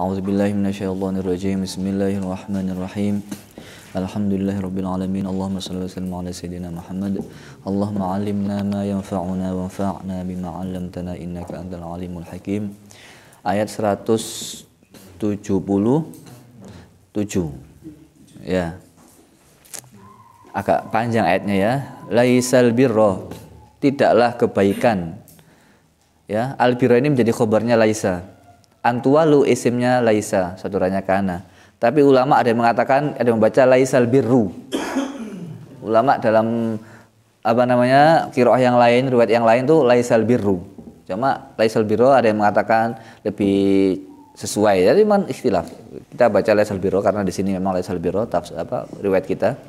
A'udzubillahiminasyaitonirrojim Bismillahirrahmanirrahim Alhamdulillahirrabbilalamin Allahumma salli wa ala Muhammad Allahumma alimna ma yanfa'una wa fa'na bima 'allamtana innaka antal alimul hakim Ayat 177 Ya Agak panjang ayatnya ya Laisal birro Tidaklah kebaikan Ya ini menjadi khobarnya Laisa Antualu isimnya laisa, saudaranya kana. Tapi ulama ada yang mengatakan ada yang membaca laisal birru. ulama dalam apa namanya kiroah yang lain, riwayat yang lain tuh laisal birru. Cuma laisal birru ada yang mengatakan lebih sesuai. Jadi man istilah Kita baca laisal birru karena di sini memang laisal birru tafs, apa riwayat kita.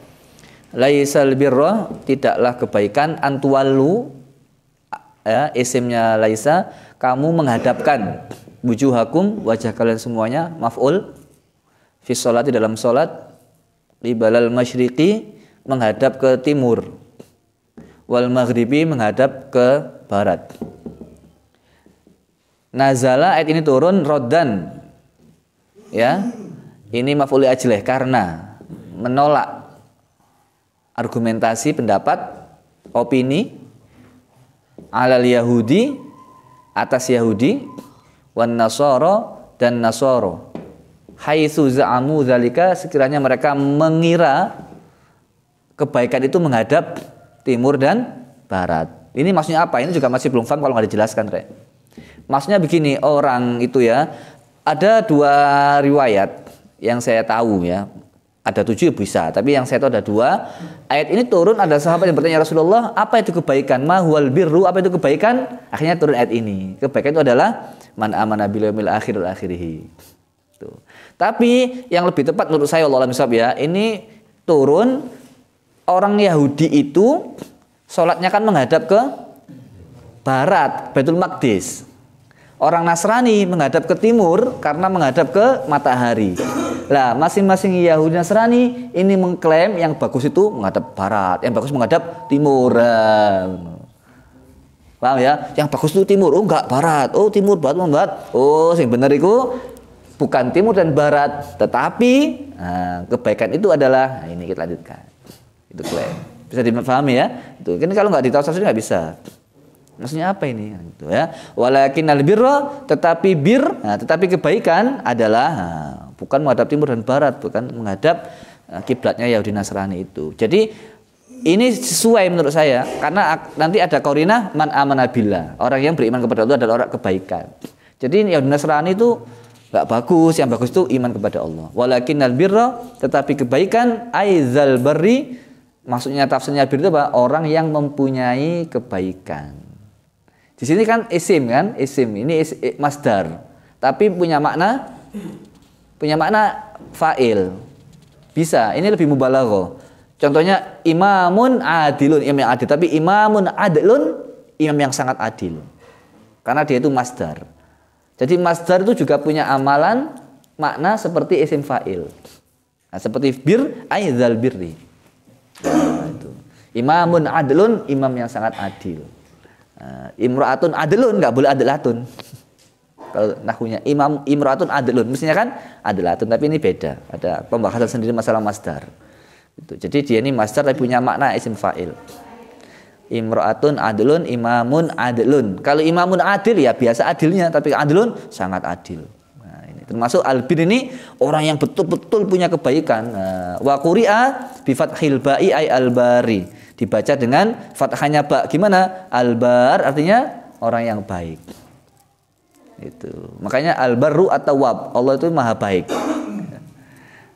Laisal birru tidaklah kebaikan antualu ya, isimnya laisa kamu menghadapkan wujuhakum wajah kalian semuanya maf'ul fi sholati di dalam salat libalal masyriqi menghadap ke timur wal maghribi menghadap ke barat nazala ayat ini turun rodan ya ini mafuli ajleh karena menolak argumentasi pendapat opini alal yahudi atas yahudi wan nasara dan nasoro haitsu za'amu dzalika sekiranya mereka mengira kebaikan itu menghadap timur dan barat. Ini maksudnya apa? Ini juga masih belum paham kalau nggak dijelaskan, Re. Maksudnya begini, orang itu ya, ada dua riwayat yang saya tahu ya ada tujuh bisa tapi yang saya tahu ada dua ayat ini turun ada sahabat yang bertanya Rasulullah apa itu kebaikan mahwal birru apa itu kebaikan akhirnya turun ayat ini kebaikan itu adalah man amana bilamil akhirul akhirih. Tuh. tapi yang lebih tepat menurut saya Allah misab ya ini turun orang Yahudi itu sholatnya kan menghadap ke barat betul Maqdis Orang Nasrani menghadap ke timur karena menghadap ke matahari. Lah, masing-masing Yahudi Nasrani ini mengklaim yang bagus itu menghadap barat, yang bagus menghadap timur. Nah, paham ya? Yang bagus itu timur. Oh, enggak barat. Oh, timur barat, barat. Oh, sing bener itu bukan timur dan barat, tetapi nah, kebaikan itu adalah nah, ini kita lanjutkan. Itu klaim. Bisa dipahami ya? Itu. Ini kalau nggak ditahu seharusnya nggak bisa. Maksudnya apa ini? Nah, gitu ya. Walakin albirra tetapi bir, nah, tetapi kebaikan adalah nah, bukan menghadap timur dan barat, bukan menghadap nah, kiblatnya Yahudi Nasrani itu. Jadi ini sesuai menurut saya karena nanti ada korina man amanabila orang yang beriman kepada Allah adalah orang kebaikan. Jadi Yahudi Nasrani itu nggak bagus, yang bagus itu iman kepada Allah. Walakin birro, tetapi kebaikan aizal bari maksudnya tafsirnya bir itu apa? Orang yang mempunyai kebaikan. Di sini kan isim kan, isim. Ini is, masdar. Tapi punya makna punya makna fa'il. Bisa, ini lebih mubalago. Contohnya imamun adilun, imam yang adil. Tapi imamun adilun, imam yang sangat adil. Karena dia itu masdar. Jadi masdar itu juga punya amalan makna seperti isim fa'il. Nah, seperti bir, aizal birri. Nah, itu. Imamun adilun imam yang sangat adil. Eh, imro'atun adlun nggak boleh adlatun kalau nahunya imam imro'atun adlun mestinya kan adlatun tapi ini beda ada pembahasan sendiri masalah masdar itu jadi dia ini masdar tapi punya makna isim fa'il imro'atun adlun imamun adlun kalau imamun adil ya biasa adilnya tapi adlun sangat adil nah, termasuk albin ini orang yang betul-betul punya kebaikan nah, wa quri'a bi fathil ba'i ay albari dibaca dengan fathahnya ba. Gimana? Albar artinya orang yang baik. Itu. Makanya albaru atau wab. Allah itu maha baik.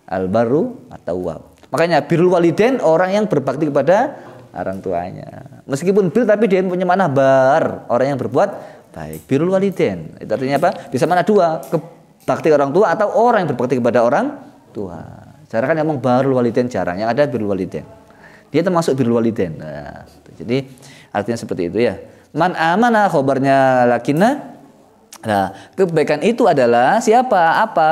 albaru atau wab. Makanya birul waliden orang yang berbakti kepada orang tuanya. Meskipun biru tapi dia punya mana bar, orang yang berbuat baik. Birul waliden. Itu artinya apa? Bisa mana dua, kebakti orang tua atau orang yang berbakti kepada orang tua. Jarang kan ngomong barul waliden jarang, yang ada birul waliden dia termasuk birrul walidain. Nah, gitu. jadi artinya seperti itu ya. Man amana khobarnya lakina. Nah, kebaikan itu adalah siapa? Apa?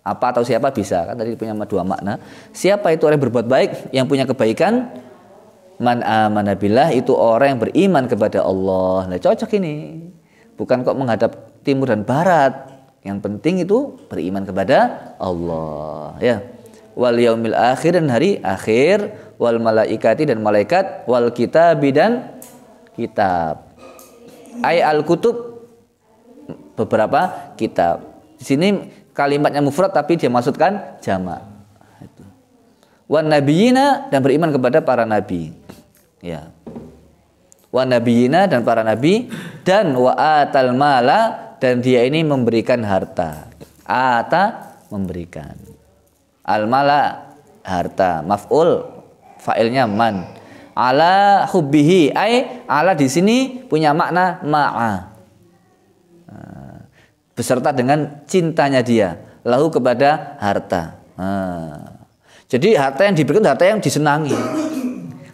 Apa atau siapa bisa kan tadi punya dua makna. Siapa itu orang yang berbuat baik, yang punya kebaikan? Man amana billah itu orang yang beriman kepada Allah. Nah, cocok ini. Bukan kok menghadap timur dan barat. Yang penting itu beriman kepada Allah, ya wal yaumil akhir dan hari akhir wal malaikati dan malaikat wal kitab dan kitab ay al kutub beberapa kitab di sini kalimatnya mufrad tapi dia maksudkan jama. itu wan nabiyina dan beriman kepada para nabi ya Wan nabiyina dan para nabi dan wa atal mala dan dia ini memberikan harta ata memberikan al mala harta maf'ul fa'ilnya man ala hubbihi ai ala di sini punya makna ma'a ah, beserta dengan cintanya dia lahu kepada harta ah, jadi harta yang diberikan harta yang disenangi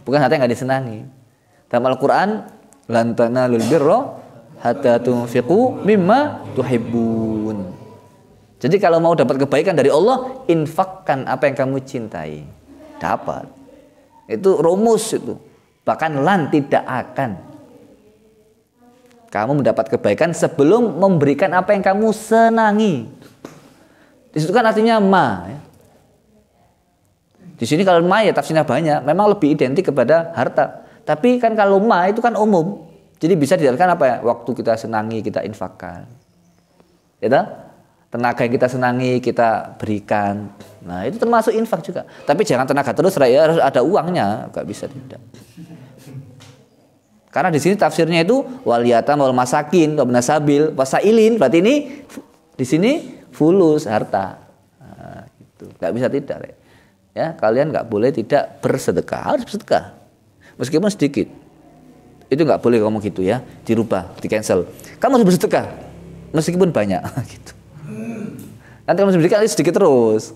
bukan harta yang nggak disenangi dalam Al-Quran lantana lul birro hatta tunfiqu mimma tuhibbun jadi kalau mau dapat kebaikan dari Allah, infakkan apa yang kamu cintai. Dapat. Itu rumus itu. Bahkan lan tidak akan. Kamu mendapat kebaikan sebelum memberikan apa yang kamu senangi. Di situ kan artinya ma. Ya. Di sini kalau ma ya tafsirnya banyak. Memang lebih identik kepada harta. Tapi kan kalau ma itu kan umum. Jadi bisa diartikan apa ya? Waktu kita senangi, kita infakkan. Ya tenaga yang kita senangi kita berikan. Nah, itu termasuk infak juga. Tapi jangan tenaga terus, ya harus ada uangnya, nggak bisa tidak. Karena di sini tafsirnya itu waliyatan wal masakin, wal sabil, wasailin, berarti ini di sini fulus harta. Nah, itu Gak bisa tidak, Re. Ya, kalian nggak boleh tidak bersedekah, harus bersedekah. Meskipun sedikit. Itu nggak boleh ngomong gitu ya, dirubah, di cancel. Kamu harus bersedekah meskipun banyak gitu nanti kamu sebutkan sedikit terus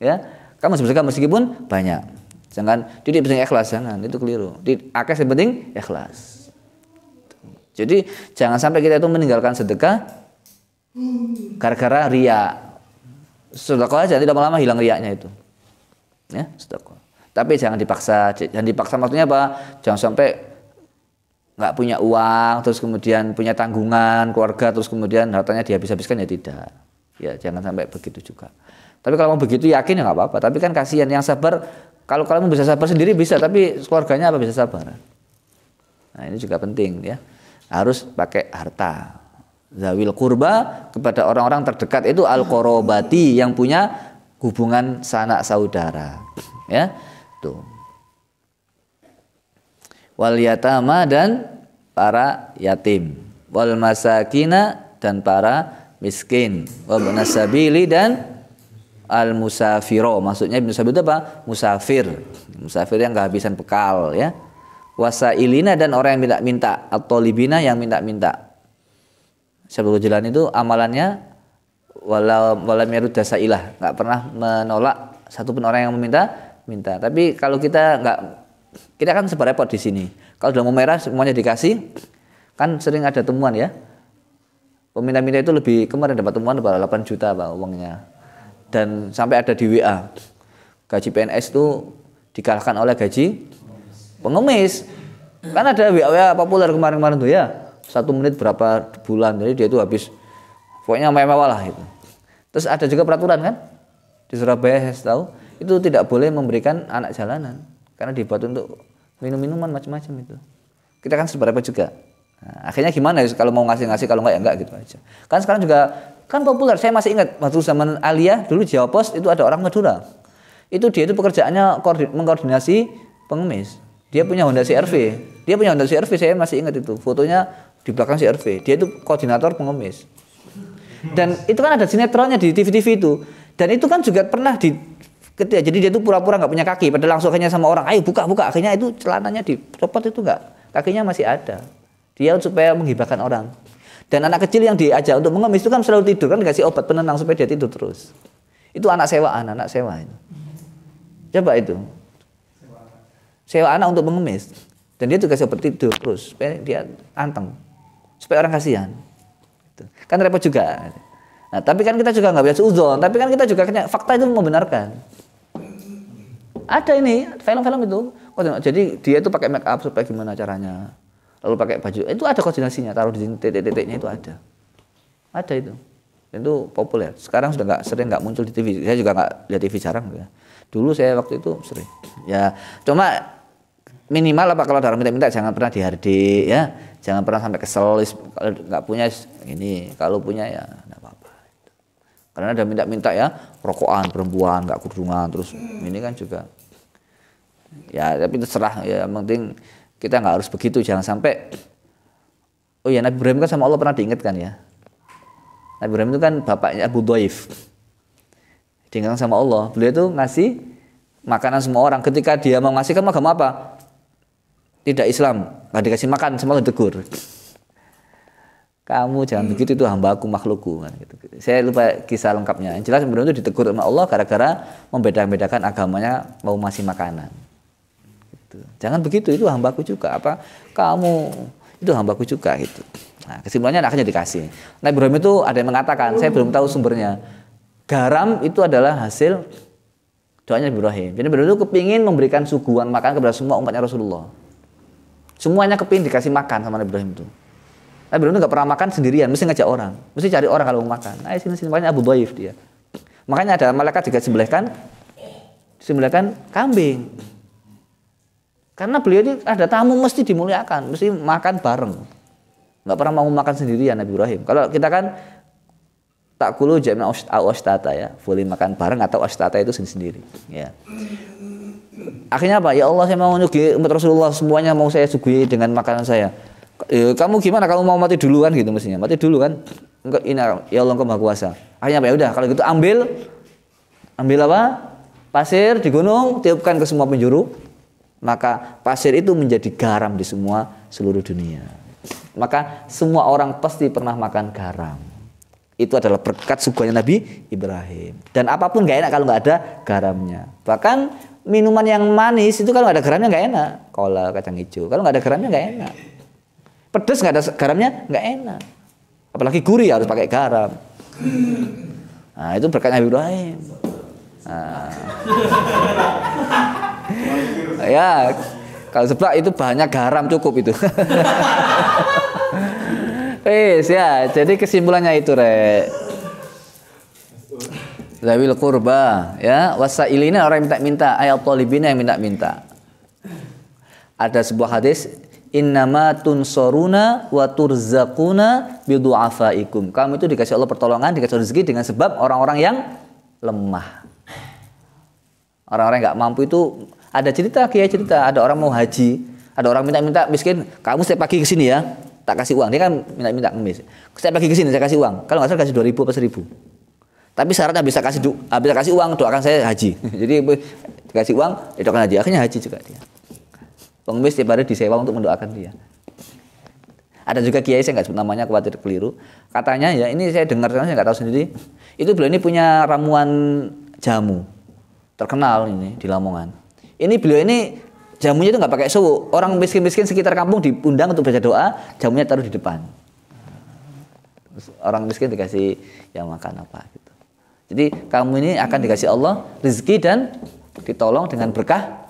ya kamu sedekah meskipun banyak jangan jadi penting ikhlas jangan itu keliru di akhir yang penting ikhlas jadi jangan sampai kita itu meninggalkan sedekah gara-gara ria sedekah aja tidak lama hilang riaknya itu ya sedekah tapi jangan dipaksa jangan dipaksa maksudnya apa jangan sampai nggak punya uang terus kemudian punya tanggungan keluarga terus kemudian hartanya dihabis-habiskan ya tidak ya jangan sampai begitu juga tapi kalau mau begitu yakin ya nggak apa-apa tapi kan kasihan yang sabar kalau kalian bisa sabar sendiri bisa tapi keluarganya apa bisa sabar nah ini juga penting ya harus pakai harta zawil kurba kepada orang-orang terdekat itu al korobati yang punya hubungan sanak saudara ya tuh wal yatama dan para yatim wal masakina dan para miskin wabna sabili dan al musafiro maksudnya ibnu sabil itu apa musafir musafir yang kehabisan bekal ya wasailina dan orang yang minta-minta atau libina yang minta-minta Syabul Jalan itu amalannya walau walau yarud ilah nggak pernah menolak satupun orang yang meminta minta tapi kalau kita nggak kita kan repot di sini kalau sudah mau merah semuanya dikasih kan sering ada temuan ya peminta-minta itu lebih kemarin dapat temuan berapa 8 juta pak uangnya dan sampai ada di WA gaji PNS itu dikalahkan oleh gaji pengemis kan ada WA, WA populer kemarin-kemarin tuh ya satu menit berapa bulan jadi dia itu habis pokoknya mewah lah itu terus ada juga peraturan kan di Surabaya saya tahu itu tidak boleh memberikan anak jalanan karena dibuat untuk minum-minuman macam-macam itu kita kan seberapa juga Nah, akhirnya gimana ya, kalau mau ngasih-ngasih kalau enggak ya enggak gitu aja. Kan sekarang juga kan populer. Saya masih ingat waktu zaman Alia dulu Jawa Pos itu ada orang Madura. Itu dia itu pekerjaannya mengkoordinasi pengemis. Dia punya Honda CRV. Dia punya Honda CRV saya masih ingat itu. Fotonya di belakang CRV. Dia itu koordinator pengemis. Dan itu kan ada sinetronnya di TV-TV itu. Dan itu kan juga pernah di ketika jadi dia itu pura-pura nggak punya kaki, padahal langsung akhirnya sama orang, ayo buka buka, akhirnya itu celananya dicopot itu nggak, kakinya masih ada. Dia supaya menghibahkan orang. Dan anak kecil yang diajak untuk mengemis itu kan selalu tidur kan dikasih obat penenang supaya dia tidur terus. Itu anak sewaan, anak sewaan Coba itu. Sewa anak untuk mengemis. Dan dia juga seperti tidur terus supaya dia anteng. Supaya orang kasihan. Gitu. Kan repot juga. Nah, tapi kan kita juga nggak bisa uzon, tapi kan kita juga kena fakta itu membenarkan. Ada ini film-film itu. jadi dia itu pakai make up supaya gimana caranya lalu pakai baju itu ada koordinasinya taruh di titik-titiknya itu ada ada itu itu populer sekarang sudah nggak sering nggak muncul di TV saya juga nggak lihat TV jarang ya dulu saya waktu itu sering ya cuma minimal apa kalau darah minta-minta jangan pernah dihardi, ya jangan pernah sampai kesel kalau nggak punya ini kalau punya ya nggak apa-apa karena ada minta-minta ya rokokan perempuan nggak kurungan terus ini kan juga ya tapi terserah ya penting kita nggak harus begitu, jangan sampai Oh ya Nabi Ibrahim kan sama Allah pernah diingatkan ya. Nabi Ibrahim itu kan bapaknya Abu Dhaif. Diingatkan sama Allah, beliau itu ngasih makanan semua orang. Ketika dia mau ngasih kan agama apa? Tidak Islam, nggak dikasih makan, semua ditegur. Kamu jangan begitu itu hambaku makhlukku. Kan gitu, gitu. Saya lupa kisah lengkapnya. Yang jelas Ibrahim itu ditegur sama Allah gara-gara membeda-bedakan agamanya mau masih makanan gitu. Jangan begitu, itu hambaku juga. Apa kamu itu hambaku juga gitu. Nah, kesimpulannya akhirnya dikasih. Nah, Ibrahim itu ada yang mengatakan, saya belum tahu sumbernya. Garam itu adalah hasil doanya Ibrahim. Jadi Ibrahim itu kepingin memberikan suguhan makan kepada semua umatnya Rasulullah. Semuanya kepingin dikasih makan sama Ibrahim itu. Nah, Ibrahim itu nggak pernah makan sendirian, mesti ngajak orang, mesti cari orang kalau mau makan. Nah, sini sini makanya Abu Dhaif dia. Makanya ada malaikat juga disembelihkan, disembelihkan kambing. Karena beliau ini ada tamu mesti dimuliakan, mesti makan bareng. Enggak pernah mau makan sendiri ya Nabi Ibrahim. Kalau kita kan tak kulu jamin awastata ya, boleh makan bareng atau awastata itu sendiri-sendiri. Ya. Akhirnya apa? Ya Allah saya mau nyugi umat Rasulullah semuanya mau saya sugui dengan makanan saya. Eh, kamu gimana? Kamu mau mati duluan gitu mestinya. Mati dulu kan? Ini ya Allah engkau kuasa. Akhirnya apa? Ya udah kalau gitu ambil ambil apa? Pasir di gunung tiupkan ke semua penjuru maka pasir itu menjadi garam di semua seluruh dunia. Maka semua orang pasti pernah makan garam. Itu adalah berkat suguhannya Nabi Ibrahim. Dan apapun nggak enak kalau nggak ada garamnya. Bahkan minuman yang manis itu kalau nggak ada garamnya nggak enak. Kola kacang hijau kalau nggak ada garamnya nggak enak. pedas nggak ada garamnya nggak enak. Apalagi gurih harus pakai garam. Nah itu berkat Nabi Ibrahim. Nah ya, kalau seblak itu bahannya garam cukup itu. Wis ya, jadi kesimpulannya itu re Zawil kurba ya, wasailina orang yang minta-minta, ayat polibina yang minta-minta. Ada sebuah hadis innama tunsoruna wa turzakuna bidu'afaikum. Kamu itu dikasih Allah pertolongan, dikasih rezeki dengan sebab orang-orang yang lemah orang-orang nggak mampu itu ada cerita kiai cerita ada orang mau haji ada orang minta-minta miskin kamu setiap pagi ke sini ya tak kasih uang dia kan minta-minta ngemis setiap pagi ke sini saya kasih uang kalau nggak salah kasih dua ribu apa seribu tapi syaratnya bisa kasih ah, bisa kasih uang doakan saya haji jadi dikasih uang doakan haji akhirnya haji juga dia pengemis tiap hari disewa untuk mendoakan dia ada juga kiai saya nggak sebut namanya khawatir keliru katanya ya ini saya dengar saya nggak tahu sendiri itu beliau ini punya ramuan jamu terkenal ini di Lamongan. Ini beliau ini jamunya itu nggak pakai suwuk. Orang miskin-miskin sekitar kampung diundang untuk baca doa, jamunya taruh di depan. orang miskin dikasih yang makan apa gitu. Jadi kamu ini akan dikasih Allah rezeki dan ditolong dengan berkah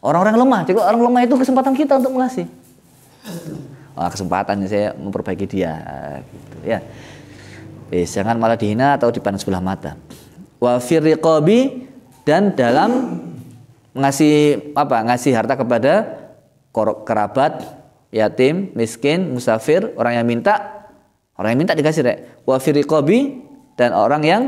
orang-orang lemah. Jadi orang lemah itu kesempatan kita untuk mengasih. Wah, kesempatan saya memperbaiki dia gitu ya. Eh, jangan malah dihina atau dipandang sebelah mata. Wa firriqabi dan dalam ngasih apa ngasih harta kepada kerabat yatim miskin musafir orang yang minta orang yang minta dikasih rek wafiri kobi dan orang yang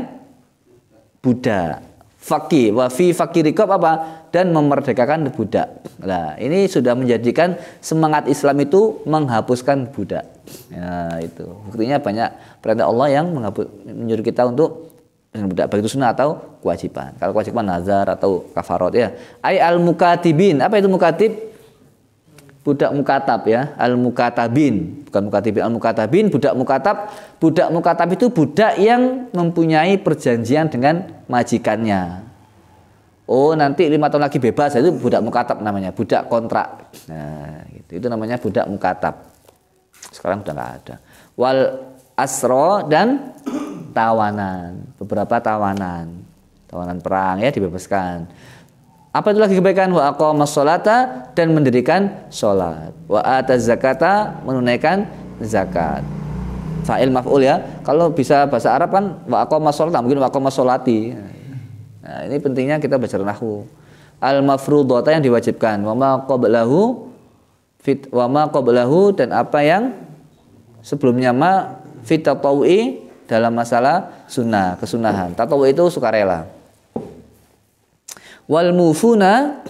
budak fakir wa fi fakirikob apa dan memerdekakan budak nah ini sudah menjadikan semangat Islam itu menghapuskan budak ya, itu buktinya banyak perintah Allah yang menghapus, menyuruh kita untuk dengan budak begitu itu sunnah atau kewajiban. Kalau kewajiban nazar atau kafarot ya. Ay al mukatibin. Apa itu mukatib? Budak mukatab ya, al mukatabin. Bukan mukatibin, al mukatabin, budak mukatab. Budak mukatab itu budak yang mempunyai perjanjian dengan majikannya. Oh nanti lima tahun lagi bebas itu budak mukatab namanya, budak kontrak. Nah, gitu. itu namanya budak mukatab. Sekarang sudah nggak ada. Wal asro dan tawanan, beberapa tawanan, tawanan perang ya dibebaskan. Apa itu lagi kebaikan? Wa aqama sholata dan mendirikan sholat. Wa ataz zakata menunaikan zakat. Fa'il maf'ul ya. Kalau bisa bahasa Arab kan wa aqama sholata mungkin wa aqama sholati. Nah, ini pentingnya kita belajar nahwu. Al mafrudata yang diwajibkan. Wa ma qablahu fit wa ma qablahu dan apa yang sebelumnya ma fit tatawi dalam masalah sunnah, kesunahan. Tatawu itu sukarela. Wal mufuna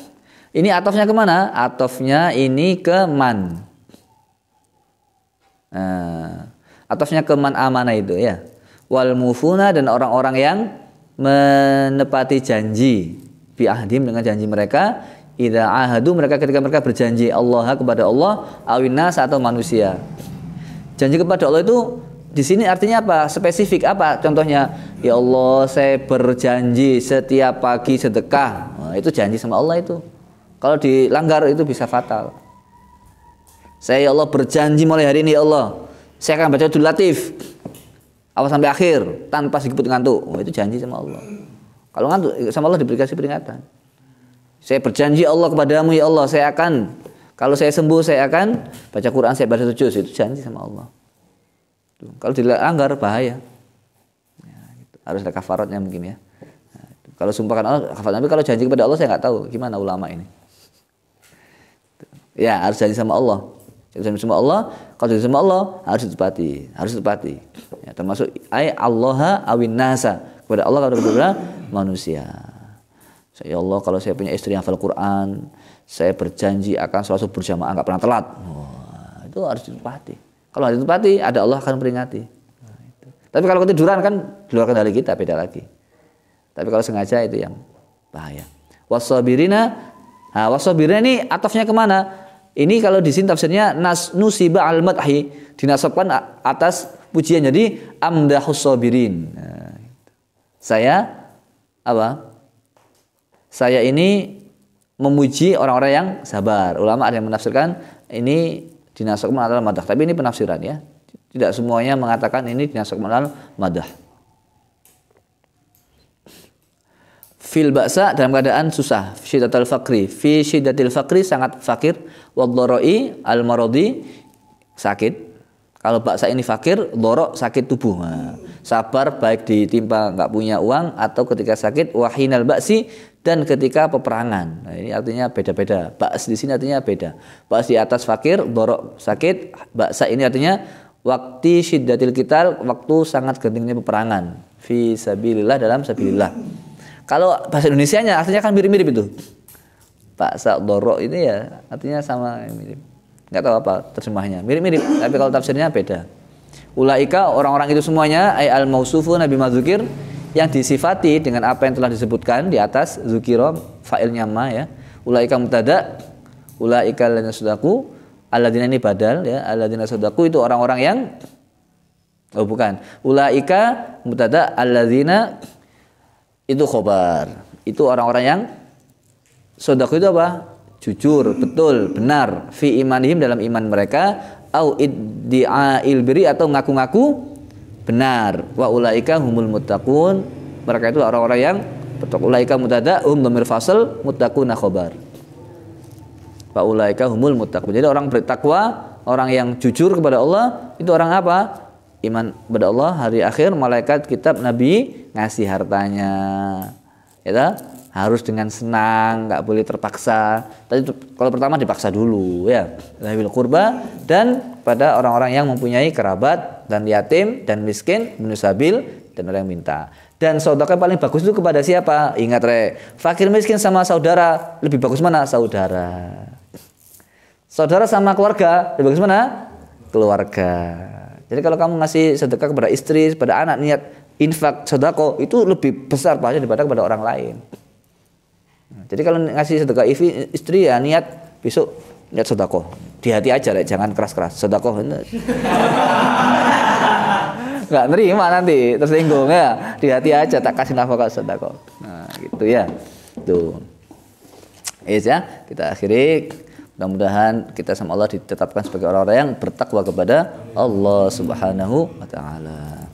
ini atofnya kemana? Atofnya ini ke man. Nah, atofnya ke man amana itu ya. Wal mufuna dan orang-orang yang menepati janji ahdim dengan janji mereka idza ahadu mereka ketika mereka berjanji Allah kepada Allah awinas atau manusia janji kepada Allah itu di sini artinya apa? Spesifik apa? Contohnya, ya Allah, saya berjanji setiap pagi sedekah. Nah, itu janji sama Allah itu. Kalau dilanggar itu bisa fatal. Saya ya Allah berjanji mulai hari ini ya Allah, saya akan baca dulu latif awal sampai akhir tanpa sedikit ngantuk. Oh, itu janji sama Allah. Kalau ngantuk eh, sama Allah diberi kasih peringatan. Saya berjanji ya Allah kepadamu ya Allah, saya akan kalau saya sembuh saya akan baca Quran saya baca tujuh. itu janji sama Allah. Gitu. kalau Kalau dilanggar ah, bahaya. Ya, gitu. Harus ada kafaratnya mungkin ya. Nah, gitu. kalau sumpahkan Allah kafarat. Tapi kalau janji kepada Allah saya nggak tahu gimana ulama ini. Gitu. Ya harus janji sama Allah. Janji sama Allah. Kalau janji sama Allah harus ditepati, harus ditepati. Ya, termasuk ay Allah awin nasa kepada Allah kalau kepada manusia. Saya ya Allah kalau saya punya istri yang hafal Quran, saya berjanji akan selalu berjamaah nggak pernah telat. Wah, itu harus ditepati. Kalau hari pati ada Allah akan peringati. Nah, Tapi kalau ketiduran kan di luar kendali kita beda lagi. Tapi kalau sengaja itu yang bahaya. Wasabirina, nah, wasabirina ini atafnya kemana? Ini kalau di sini tafsirnya nas nusiba al madhi dinasabkan atas pujian. Jadi amdahus sabirin. Nah, Saya apa? Saya ini memuji orang-orang yang sabar. Ulama ada yang menafsirkan ini dinasab adalah madah. Tapi ini penafsiran ya. Tidak semuanya mengatakan ini dinasab adalah madah. Fil baksa dalam keadaan susah, syiddatul fakri, fi syiddatil fakri sangat fakir, wadloroi al marodi sakit. Kalau baksa ini fakir, dorok sakit tubuh. Nah, sabar baik ditimpa nggak punya uang atau ketika sakit wahinal baksi dan ketika peperangan. Nah, ini artinya beda-beda. Baks di sini artinya beda. Baks di atas fakir, borok sakit, baksa ini artinya waktu syiddatil kita waktu sangat gentingnya peperangan. Fi sabilillah dalam sabilillah. Kalau bahasa Indonesia nya artinya kan mirip-mirip itu. Pak dorok ini ya artinya sama mirip. Nggak tahu apa terjemahnya. Mirip-mirip, tapi kalau tafsirnya beda. Ulaika orang-orang itu semuanya ay al mausufu nabi mazukir yang disifati dengan apa yang telah disebutkan di atas zukiro fa'ilnya ma ya. Ulaika mutada ulaika lana sudaku alladzina ini badal ya alladzina sudaku itu orang-orang yang oh bukan ulaika mutada alladzina itu khobar itu orang-orang yang sodaku itu apa jujur betul benar fi imanihim dalam iman mereka au iddi'ail birri atau ngaku-ngaku benar wa ulaika humul muttaqun mereka itu orang-orang yang betul ulaika mutada um dhamir fasal muttaquna khabar wa ulaika humul muttaqun jadi orang bertakwa orang yang jujur kepada Allah itu orang apa iman kepada Allah hari akhir malaikat kitab nabi ngasih hartanya ya harus dengan senang, nggak boleh terpaksa. Tadi kalau pertama dipaksa dulu ya. lahir kurba dan pada orang-orang yang mempunyai kerabat dan yatim dan miskin, menusabil dan orang yang minta. Dan saudara paling bagus itu kepada siapa? Ingat re, fakir miskin sama saudara lebih bagus mana? Saudara. Saudara sama keluarga lebih bagus mana? Keluarga. Jadi kalau kamu ngasih sedekah kepada istri, kepada anak, niat infak, sodako itu lebih besar pahalanya daripada kepada orang lain. Jadi kalau ngasih sedekah istri ya niat besok niat sodako. Di hati aja lah, jangan keras-keras. ini nggak nerima nanti tersinggung ya di hati aja tak kasih nafkah sodako. nah gitu ya tuh is ya kita akhiri mudah-mudahan kita sama Allah ditetapkan sebagai orang-orang yang bertakwa kepada Allah Subhanahu wa taala